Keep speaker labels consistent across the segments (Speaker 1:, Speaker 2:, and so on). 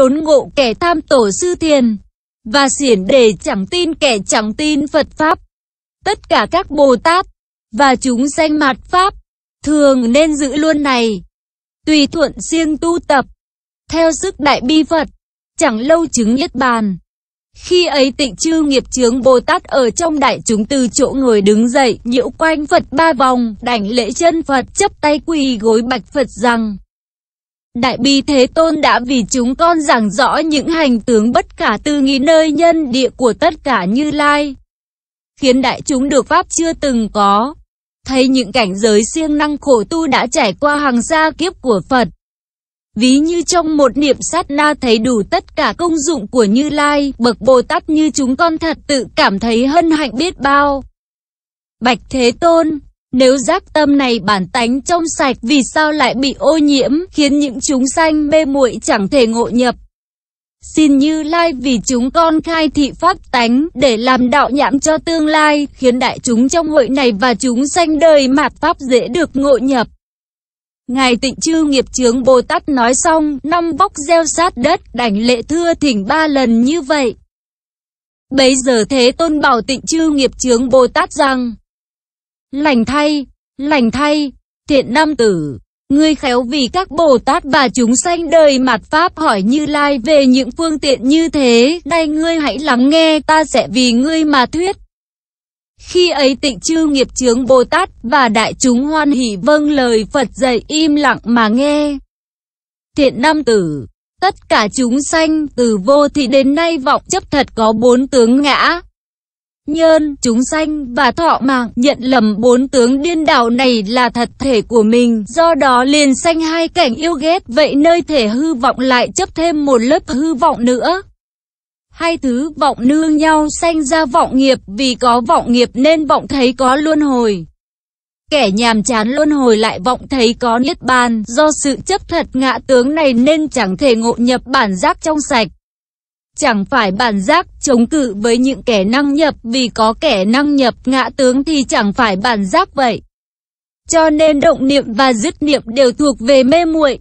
Speaker 1: đốn ngộ kẻ tham tổ sư thiền, và xiển để chẳng tin kẻ chẳng tin Phật Pháp. Tất cả các Bồ Tát và chúng sanh mạt Pháp thường nên giữ luôn này. Tùy thuận riêng tu tập, theo sức đại bi Phật, chẳng lâu chứng niết bàn. Khi ấy tịnh chư nghiệp chướng Bồ Tát ở trong đại chúng từ chỗ ngồi đứng dậy, nhiễu quanh Phật ba vòng, đảnh lễ chân Phật, chấp tay quỳ gối bạch Phật rằng, Đại bi Thế Tôn đã vì chúng con giảng rõ những hành tướng bất khả tư nghị nơi nhân địa của tất cả Như Lai, khiến đại chúng được Pháp chưa từng có. Thấy những cảnh giới siêng năng khổ tu đã trải qua hàng gia kiếp của Phật. Ví như trong một niệm sát na thấy đủ tất cả công dụng của Như Lai, bậc Bồ Tát như chúng con thật tự cảm thấy hân hạnh biết bao. Bạch Thế Tôn nếu giác tâm này bản tánh trong sạch vì sao lại bị ô nhiễm khiến những chúng sanh mê muội chẳng thể ngộ nhập. Xin Như Lai vì chúng con khai thị pháp tánh để làm đạo nhãm cho tương lai, khiến đại chúng trong hội này và chúng sanh đời mạt pháp dễ được ngộ nhập. Ngài tịnh chư nghiệp chướng Bồ Tát nói xong, năm vóc gieo sát đất, đảnh lệ thưa thỉnh ba lần như vậy. Bấy giờ Thế Tôn bảo tịnh chư nghiệp chướng Bồ Tát rằng, Lành thay, lành thay, thiện nam tử, ngươi khéo vì các Bồ Tát và chúng sanh đời mặt Pháp hỏi Như Lai về những phương tiện như thế, đây ngươi hãy lắng nghe, ta sẽ vì ngươi mà thuyết. Khi ấy tịnh chư nghiệp chướng Bồ Tát và đại chúng hoan hỷ vâng lời Phật dạy im lặng mà nghe. Thiện nam tử, tất cả chúng sanh từ vô thị đến nay vọng chấp thật có bốn tướng ngã, nhơn, chúng sanh và thọ mạng, nhận lầm bốn tướng điên đảo này là thật thể của mình, do đó liền sanh hai cảnh yêu ghét, vậy nơi thể hư vọng lại chấp thêm một lớp hư vọng nữa. Hai thứ vọng nương nhau sanh ra vọng nghiệp, vì có vọng nghiệp nên vọng thấy có luân hồi. Kẻ nhàm chán luân hồi lại vọng thấy có niết bàn, do sự chấp thật ngã tướng này nên chẳng thể ngộ nhập bản giác trong sạch. Chẳng phải bản giác chống cự với những kẻ năng nhập vì có kẻ năng nhập ngã tướng thì chẳng phải bản giác vậy. Cho nên động niệm và dứt niệm đều thuộc về mê muội.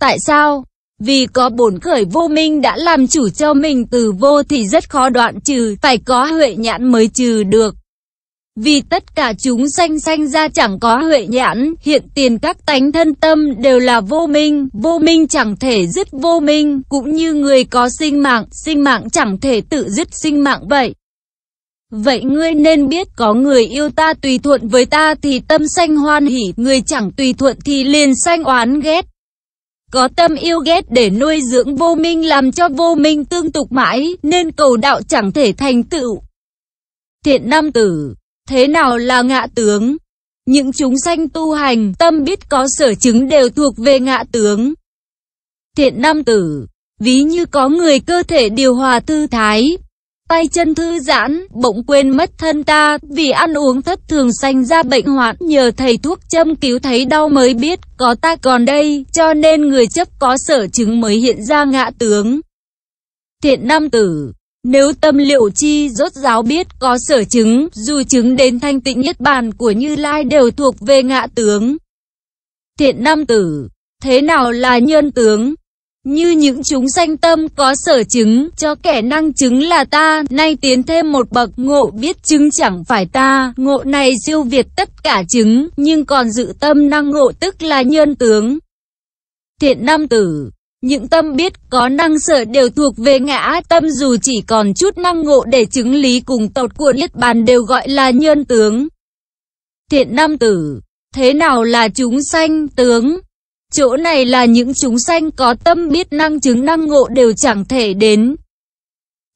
Speaker 1: Tại sao? Vì có bổn khởi vô minh đã làm chủ cho mình từ vô thì rất khó đoạn trừ, phải có huệ nhãn mới trừ được. Vì tất cả chúng sanh sanh ra chẳng có huệ nhãn, hiện tiền các tánh thân tâm đều là vô minh, vô minh chẳng thể dứt vô minh, cũng như người có sinh mạng, sinh mạng chẳng thể tự dứt sinh mạng vậy. Vậy ngươi nên biết có người yêu ta tùy thuận với ta thì tâm sanh hoan hỷ người chẳng tùy thuận thì liền sanh oán ghét. Có tâm yêu ghét để nuôi dưỡng vô minh làm cho vô minh tương tục mãi, nên cầu đạo chẳng thể thành tựu. Thiện Nam Tử Thế nào là ngạ tướng? Những chúng sanh tu hành, tâm biết có sở chứng đều thuộc về ngạ tướng. Thiện nam tử, ví như có người cơ thể điều hòa thư thái, tay chân thư giãn, bỗng quên mất thân ta, vì ăn uống thất thường sanh ra bệnh hoạn, nhờ thầy thuốc châm cứu thấy đau mới biết, có ta còn đây, cho nên người chấp có sở chứng mới hiện ra ngạ tướng. Thiện nam tử, nếu tâm liệu chi rốt giáo biết có sở chứng, dù chứng đến thanh tịnh nhất bàn của Như Lai đều thuộc về ngạ tướng. Thiện nam tử, thế nào là nhân tướng? Như những chúng sanh tâm có sở chứng, cho kẻ năng chứng là ta, nay tiến thêm một bậc, ngộ biết chứng chẳng phải ta, ngộ này siêu việt tất cả chứng, nhưng còn dự tâm năng ngộ tức là nhân tướng. Thiện nam tử, những tâm biết có năng sở đều thuộc về ngã, tâm dù chỉ còn chút năng ngộ để chứng lý cùng tột của Niết Bàn đều gọi là nhân tướng. Thiện nam tử, thế nào là chúng sanh tướng? Chỗ này là những chúng sanh có tâm biết năng chứng năng ngộ đều chẳng thể đến.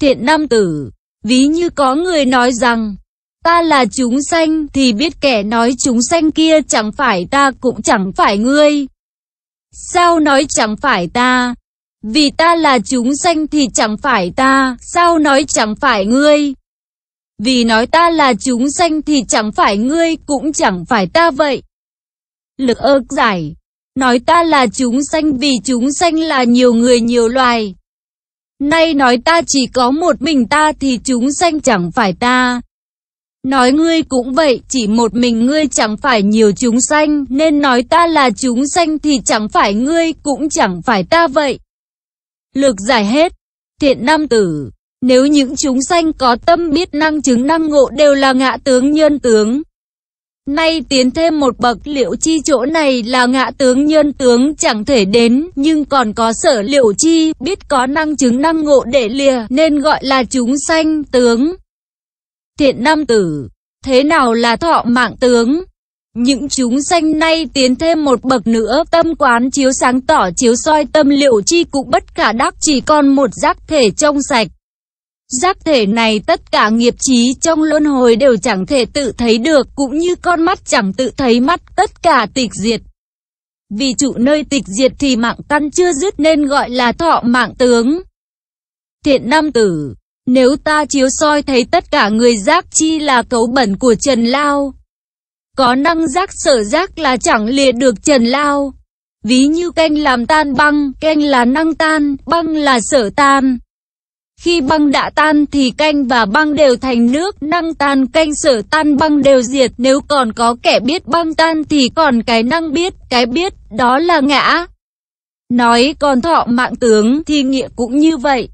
Speaker 1: Thiện nam tử, ví như có người nói rằng, ta là chúng sanh thì biết kẻ nói chúng sanh kia chẳng phải ta cũng chẳng phải ngươi. Sao nói chẳng phải ta? Vì ta là chúng sanh thì chẳng phải ta, sao nói chẳng phải ngươi? Vì nói ta là chúng sanh thì chẳng phải ngươi cũng chẳng phải ta vậy. Lực ơ giải, nói ta là chúng sanh vì chúng sanh là nhiều người nhiều loài. Nay nói ta chỉ có một mình ta thì chúng sanh chẳng phải ta, Nói ngươi cũng vậy, chỉ một mình ngươi chẳng phải nhiều chúng sanh, nên nói ta là chúng sanh thì chẳng phải ngươi, cũng chẳng phải ta vậy. Lược giải hết, thiện nam tử, nếu những chúng sanh có tâm biết năng chứng năng ngộ đều là ngạ tướng nhân tướng. Nay tiến thêm một bậc liệu chi chỗ này là ngạ tướng nhân tướng chẳng thể đến, nhưng còn có sở liệu chi, biết có năng chứng năng ngộ để lìa, nên gọi là chúng sanh tướng thiện nam tử, thế nào là thọ mạng tướng? Những chúng sanh nay tiến thêm một bậc nữa, tâm quán chiếu sáng tỏ chiếu soi tâm liệu chi cũng bất khả đắc chỉ còn một giác thể trong sạch. Giác thể này tất cả nghiệp trí trong luân hồi đều chẳng thể tự thấy được, cũng như con mắt chẳng tự thấy mắt, tất cả tịch diệt. Vì trụ nơi tịch diệt thì mạng căn chưa dứt nên gọi là thọ mạng tướng. Thiện nam tử, nếu ta chiếu soi thấy tất cả người giác chi là cấu bẩn của Trần Lao. Có năng giác sở giác là chẳng lìa được Trần Lao. Ví như canh làm tan băng, canh là năng tan, băng là sở tan. Khi băng đã tan thì canh và băng đều thành nước, năng tan canh sở tan băng đều diệt. Nếu còn có kẻ biết băng tan thì còn cái năng biết, cái biết, đó là ngã. Nói còn thọ mạng tướng thì nghĩa cũng như vậy.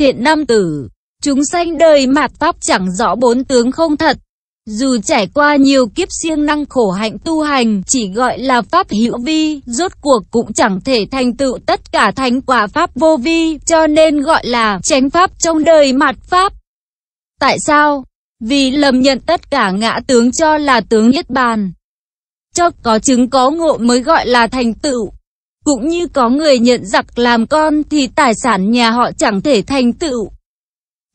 Speaker 1: Thiện nam tử, chúng sanh đời mạt pháp chẳng rõ bốn tướng không thật. Dù trải qua nhiều kiếp siêng năng khổ hạnh tu hành, chỉ gọi là pháp hữu vi, rốt cuộc cũng chẳng thể thành tựu tất cả thành quả pháp vô vi, cho nên gọi là tránh pháp trong đời mạt pháp. Tại sao? Vì lầm nhận tất cả ngã tướng cho là tướng Niết Bàn. Cho có chứng có ngộ mới gọi là thành tựu. Cũng như có người nhận giặc làm con thì tài sản nhà họ chẳng thể thành tựu.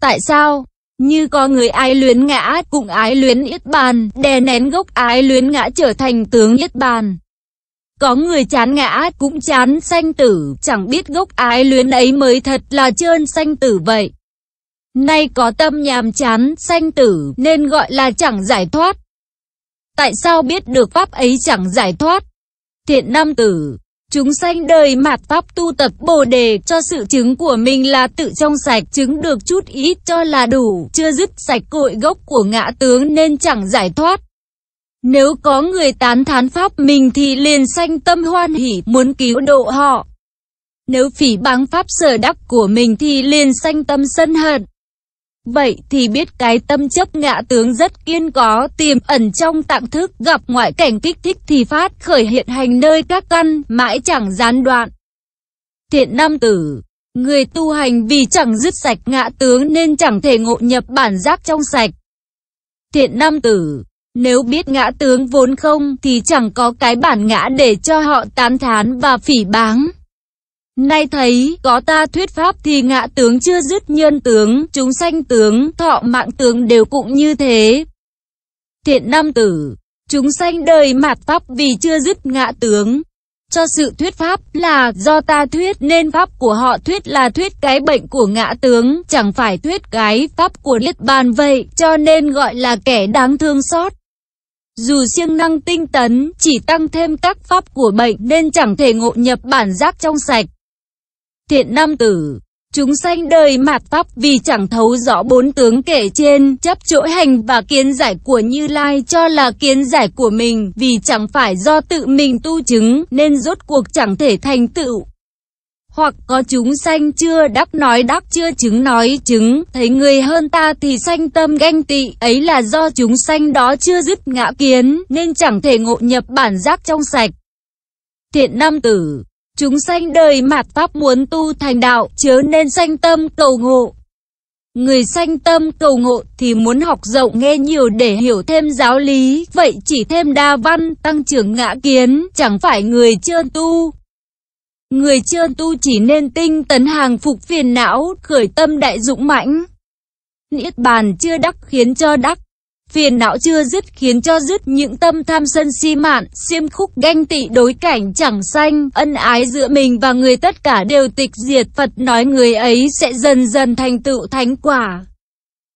Speaker 1: Tại sao? Như có người ái luyến ngã cũng ái luyến yết bàn, đè nén gốc ái luyến ngã trở thành tướng yết bàn. Có người chán ngã cũng chán sanh tử, chẳng biết gốc ái luyến ấy mới thật là trơn sanh tử vậy. Nay có tâm nhàm chán, sanh tử nên gọi là chẳng giải thoát. Tại sao biết được pháp ấy chẳng giải thoát? Thiện nam tử, Chúng sanh đời mạt pháp tu tập bồ đề cho sự chứng của mình là tự trong sạch, chứng được chút ít cho là đủ, chưa dứt sạch cội gốc của ngã tướng nên chẳng giải thoát. Nếu có người tán thán pháp mình thì liền sanh tâm hoan hỷ muốn cứu độ họ. Nếu phỉ báng pháp sở đắc của mình thì liền sanh tâm sân hận. Vậy thì biết cái tâm chấp ngã tướng rất kiên có, tiềm ẩn trong tạng thức, gặp ngoại cảnh kích thích thì phát khởi hiện hành nơi các căn, mãi chẳng gián đoạn. Thiện nam tử, người tu hành vì chẳng dứt sạch ngã tướng nên chẳng thể ngộ nhập bản giác trong sạch. Thiện nam tử, nếu biết ngã tướng vốn không thì chẳng có cái bản ngã để cho họ tán thán và phỉ báng. Nay thấy, có ta thuyết pháp thì ngạ tướng chưa dứt nhân tướng, chúng sanh tướng, thọ mạng tướng đều cũng như thế. Thiện nam tử, chúng sanh đời mạt pháp vì chưa dứt ngạ tướng. Cho sự thuyết pháp là do ta thuyết nên pháp của họ thuyết là thuyết cái bệnh của ngã tướng, chẳng phải thuyết cái pháp của Niết Bàn vậy, cho nên gọi là kẻ đáng thương xót. Dù siêng năng tinh tấn, chỉ tăng thêm các pháp của bệnh nên chẳng thể ngộ nhập bản giác trong sạch thiện nam tử. Chúng sanh đời mạt pháp vì chẳng thấu rõ bốn tướng kể trên, chấp chỗi hành và kiến giải của Như Lai cho là kiến giải của mình, vì chẳng phải do tự mình tu chứng, nên rốt cuộc chẳng thể thành tựu. Hoặc có chúng sanh chưa đắc nói đắc chưa chứng nói chứng, thấy người hơn ta thì sanh tâm ganh tị, ấy là do chúng sanh đó chưa dứt ngã kiến, nên chẳng thể ngộ nhập bản giác trong sạch. Thiện Nam Tử chúng sanh đời mạt pháp muốn tu thành đạo, chớ nên sanh tâm cầu ngộ. Người sanh tâm cầu ngộ thì muốn học rộng nghe nhiều để hiểu thêm giáo lý, vậy chỉ thêm đa văn, tăng trưởng ngã kiến, chẳng phải người chưa tu. Người chưa tu chỉ nên tinh tấn hàng phục phiền não, khởi tâm đại dũng mãnh. Niết bàn chưa đắc khiến cho đắc. Phiền não chưa dứt khiến cho dứt những tâm tham sân si mạn, xiêm khúc ganh tị đối cảnh chẳng xanh ân ái giữa mình và người tất cả đều tịch diệt. Phật nói người ấy sẽ dần dần thành tựu thánh quả.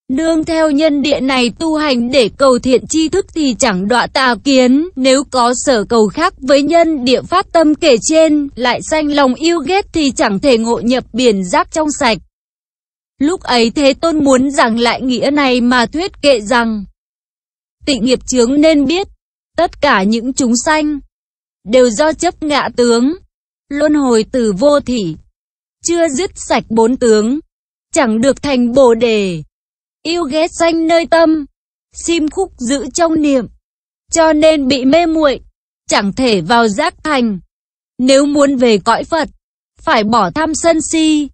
Speaker 1: Nương theo nhân địa này tu hành để cầu thiện tri thức thì chẳng đọa tà kiến, nếu có sở cầu khác với nhân địa phát tâm kể trên, lại sanh lòng yêu ghét thì chẳng thể ngộ nhập biển giác trong sạch. Lúc ấy Thế Tôn muốn giảng lại nghĩa này mà thuyết kệ rằng, tịnh nghiệp chướng nên biết, tất cả những chúng sanh, đều do chấp ngạ tướng, luân hồi từ vô thỉ, chưa dứt sạch bốn tướng, chẳng được thành bồ đề, yêu ghét sanh nơi tâm, sim khúc giữ trong niệm, cho nên bị mê muội, chẳng thể vào giác thành. Nếu muốn về cõi Phật, phải bỏ tham sân si,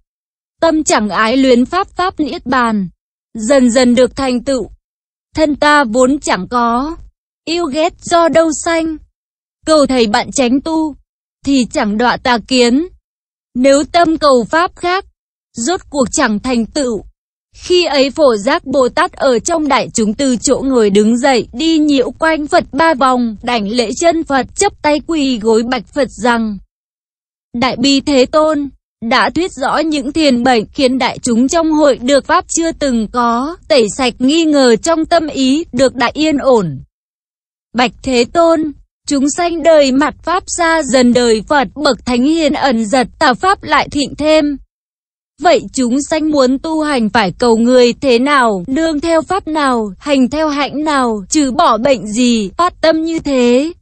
Speaker 1: tâm chẳng ái luyến pháp pháp niết bàn, dần dần được thành tựu. Thân ta vốn chẳng có, yêu ghét do đâu sanh. Cầu thầy bạn tránh tu, thì chẳng đọa tà kiến. Nếu tâm cầu pháp khác, rốt cuộc chẳng thành tựu. Khi ấy phổ giác Bồ Tát ở trong đại chúng từ chỗ ngồi đứng dậy đi nhiễu quanh Phật ba vòng, đảnh lễ chân Phật chấp tay quỳ gối bạch Phật rằng Đại bi Thế Tôn, đã thuyết rõ những thiền bệnh khiến đại chúng trong hội được Pháp chưa từng có, tẩy sạch nghi ngờ trong tâm ý, được đại yên ổn. Bạch Thế Tôn, chúng sanh đời mặt Pháp ra dần đời Phật, bậc thánh hiền ẩn giật, tà Pháp lại thịnh thêm. Vậy chúng sanh muốn tu hành phải cầu người thế nào, đương theo pháp nào, hành theo hạnh nào, trừ bỏ bệnh gì, phát tâm như thế,